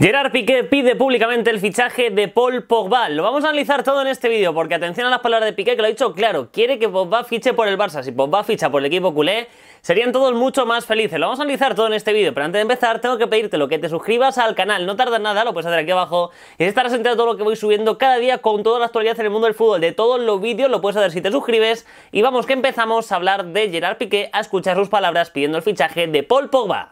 Gerard Piqué pide públicamente el fichaje de Paul Pogba. Lo vamos a analizar todo en este vídeo, porque atención a las palabras de Piqué, que lo ha dicho claro. Quiere que Pogba fiche por el Barça. Si Pogba ficha por el equipo culé, serían todos mucho más felices. Lo vamos a analizar todo en este vídeo, pero antes de empezar tengo que pedirte lo que te suscribas al canal. No tardas nada, lo puedes hacer aquí abajo. Y estarás enterado de todo lo que voy subiendo cada día con toda la actualidad en el mundo del fútbol. De todos los vídeos lo puedes hacer si te suscribes. Y vamos que empezamos a hablar de Gerard Piqué, a escuchar sus palabras pidiendo el fichaje de Paul Pogba.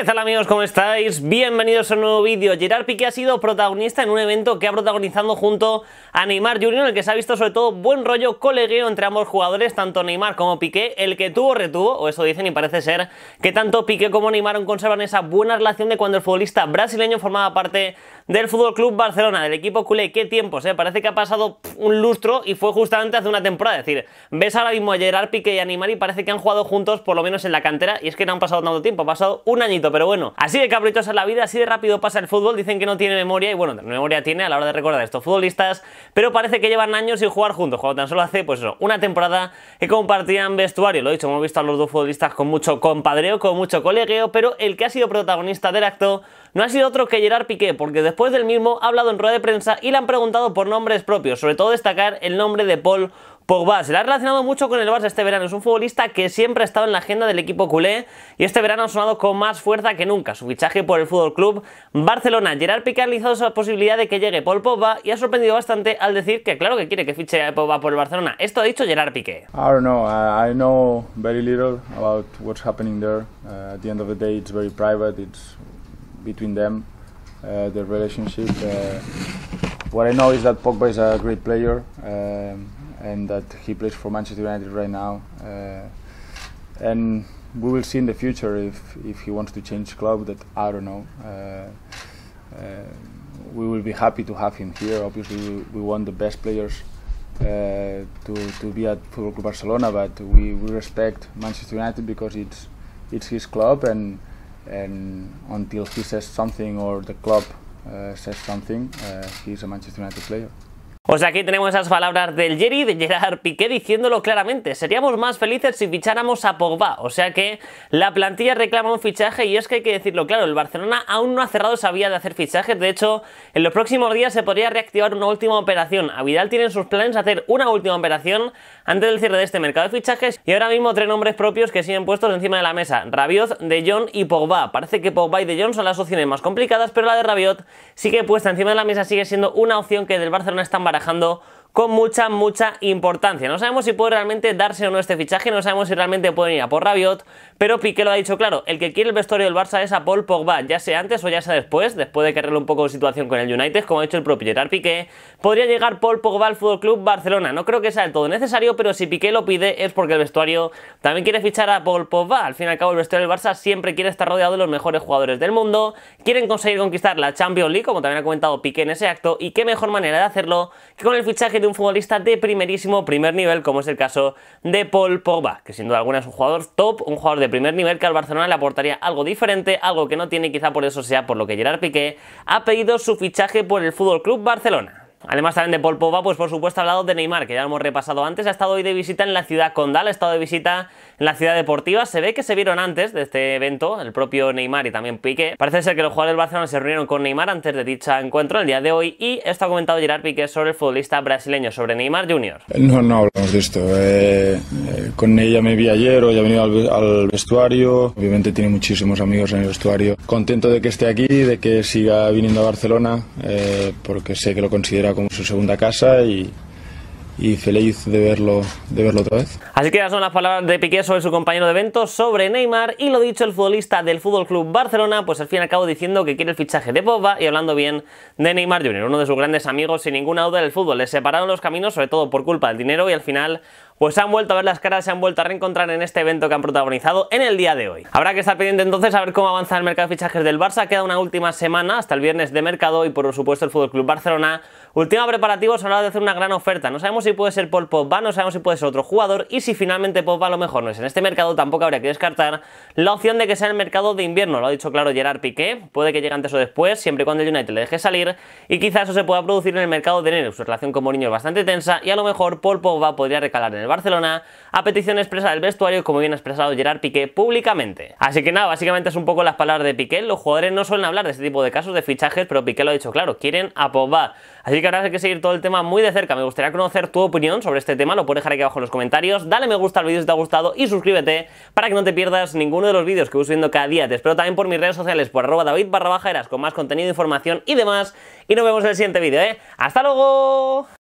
¿Qué tal amigos? ¿Cómo estáis? Bienvenidos a un nuevo vídeo. Gerard Piqué ha sido protagonista en un evento que ha protagonizado junto a Neymar Jr. en el que se ha visto sobre todo buen rollo colegueo entre ambos jugadores, tanto Neymar como Piqué, el que tuvo retuvo, o eso dicen y parece ser que tanto Piqué como Neymar conservan esa buena relación de cuando el futbolista brasileño formaba parte del Fútbol Club Barcelona, del equipo culé. Qué tiempos, eh? Parece que ha pasado un lustro y fue justamente hace una temporada. Es decir, ves ahora mismo a Gerard Piqué y a Animal y parece que han jugado juntos, por lo menos en la cantera, y es que no han pasado tanto tiempo, ha pasado un añito, pero bueno. Así de caprichosa la vida, así de rápido pasa el fútbol, dicen que no tiene memoria, y bueno, memoria tiene a la hora de recordar a estos futbolistas, pero parece que llevan años sin jugar juntos, Juego tan solo hace, pues eso, una temporada que compartían vestuario. Lo he dicho, hemos visto a los dos futbolistas con mucho compadreo, con mucho colegueo, pero el que ha sido protagonista del acto no ha sido otro que Gerard Piqué, porque después del mismo ha hablado en rueda de prensa y le han preguntado por nombres propios, sobre todo destacar el nombre de Paul Pogba. Se le ha relacionado mucho con el Barça este verano, es un futbolista que siempre ha estado en la agenda del equipo culé y este verano ha sonado con más fuerza que nunca. Su fichaje por el Fútbol Club Barcelona. Gerard Piqué ha realizado esa posibilidad de que llegue Paul Pogba y ha sorprendido bastante al decir que claro que quiere que fiche a Pogba por el Barcelona. Esto ha dicho Gerard Piqué. I don't I know very little about what's happening there. Uh, at the end of the day it's very between them, uh, the relationship. Uh, what I know is that Pogba is a great player um, and that he plays for Manchester United right now. Uh, and we will see in the future if, if he wants to change club. That I don't know. we will be happy to have him here. Obviously, we, we want the best players uh, to to be at Football Club Barcelona, but we, we respect Manchester United because it's it's his club and and until he says something or the club uh, says something, uh, he's a Manchester United player. O pues sea, aquí tenemos esas palabras del Jerry, de Gerard Piqué, diciéndolo claramente. Seríamos más felices si ficháramos a Pogba. O sea que la plantilla reclama un fichaje y es que hay que decirlo claro, el Barcelona aún no ha cerrado esa vía de hacer fichajes. De hecho, en los próximos días se podría reactivar una última operación. A Vidal tiene sus planes hacer una última operación antes del cierre de este mercado de fichajes y ahora mismo tres nombres propios que siguen puestos encima de la mesa. Rabiot, De Jong y Pogba. Parece que Pogba y De Jong son las opciones más complicadas, pero la de Rabiot sigue puesta encima de la mesa, sigue siendo una opción que del Barcelona está está barajando con mucha, mucha importancia. No sabemos si puede realmente darse o no este fichaje, no sabemos si realmente pueden ir a por Rabiot, pero Piqué lo ha dicho claro, el que quiere el vestuario del Barça es a Paul Pogba, ya sea antes o ya sea después, después de arregle un poco de situación con el United, como ha dicho el propio Gerard Piqué, podría llegar Paul Pogba al Fútbol Club Barcelona. No creo que sea del todo necesario, pero si Piqué lo pide es porque el vestuario también quiere fichar a Paul Pogba. Al fin y al cabo, el vestuario del Barça siempre quiere estar rodeado de los mejores jugadores del mundo, quieren conseguir conquistar la Champions League, como también ha comentado Piqué en ese acto, y qué mejor manera de hacerlo que con el fichaje de un futbolista de primerísimo primer nivel, como es el caso de Paul Pogba, que sin duda alguna es un jugador top, un jugador de primer nivel que al Barcelona le aportaría algo diferente, algo que no tiene, quizá por eso sea por lo que Gerard Piqué ha pedido su fichaje por el Fútbol Club Barcelona. Además también de Paul Pogba, pues por supuesto ha hablado de Neymar, que ya lo hemos repasado antes, ha estado hoy de visita en la ciudad condal, ha estado de visita en la ciudad deportiva, se ve que se vieron antes de este evento, el propio Neymar y también Piqué. Parece ser que los jugadores del Barcelona se reunieron con Neymar antes de dicha encuentro el día de hoy y esto ha comentado Gerard Piqué sobre el futbolista brasileño, sobre Neymar Jr. No, no hablamos de esto. Eh, eh con ella me vi ayer, ya ha venido al, vestuario, obviamente tiene muchísimos amigos en el vestuario. Contento de que esté aquí, de que siga viniendo a Barcelona, eh, porque sé que lo considera como su segunda casa y, feliz de verlo, de verlo otra vez. Así que esas son las palabras de Piqué sobre su compañero de eventos, sobre Neymar y lo dicho el futbolista del Fútbol Club Barcelona, pues al fin y al cabo diciendo que quiere el fichaje de Pogba y hablando bien de Neymar Jr., uno de sus grandes amigos sin ninguna duda del fútbol. Les separaron los caminos sobre todo por culpa del dinero y al final pues se han vuelto a ver las caras, se han vuelto a reencontrar en este evento que han protagonizado en el día de hoy. Habrá que estar pendiente entonces a ver cómo avanza el mercado de fichajes del Barça, queda una última semana hasta el viernes de mercado y por supuesto el Fútbol Club Barcelona Última preparativos se de hacer una gran oferta. No sabemos si puede ser Paul Pogba, no sabemos si puede ser otro jugador y si finalmente Pogba a lo mejor no es en este mercado, tampoco habría que descartar la opción de que sea en el mercado de invierno. Lo ha dicho claro Gerard Piqué, puede que llegue antes o después, siempre y cuando el United le deje salir y quizás eso se pueda producir en el mercado de enero. Su relación con Mourinho es bastante tensa y a lo mejor Paul Pogba podría recalar en el Barcelona a petición expresa del vestuario, como bien ha expresado Gerard Piqué públicamente. Así que nada, básicamente es un poco las palabras de Piqué. Los jugadores no suelen hablar de este tipo de casos de fichajes, pero Piqué lo ha dicho claro, quieren a Pogba. Así que ahora hay que seguir todo el tema muy de cerca. Me gustaría conocer tu opinión sobre este tema, lo puedes dejar aquí abajo en los comentarios. Dale me gusta al vídeo si te ha gustado y suscríbete para que no te pierdas ninguno de los vídeos que voy subiendo cada día. Te espero también por mis redes sociales, por arroba david barra bajeras, con más contenido, información y demás. Y nos vemos en el siguiente vídeo, ¿eh? ¡Hasta luego!